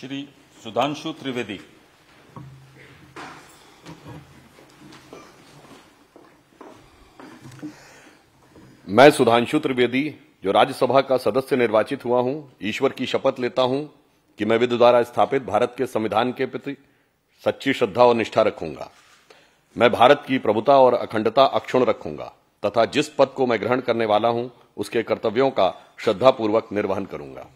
श्री सुधांशु त्रिवेदी मैं सुधांशु त्रिवेदी जो राज्यसभा का सदस्य निर्वाचित हुआ हूं ईश्वर की शपथ लेता हूं कि मैं विधि द्वारा स्थापित भारत के संविधान के प्रति सच्ची श्रद्धा और निष्ठा रखूंगा मैं भारत की प्रभुता और अखंडता अक्षुण रखूंगा तथा जिस पद को मैं ग्रहण करने वाला हूं उसके कर्तव्यों का श्रद्धापूर्वक निर्वहन करूंगा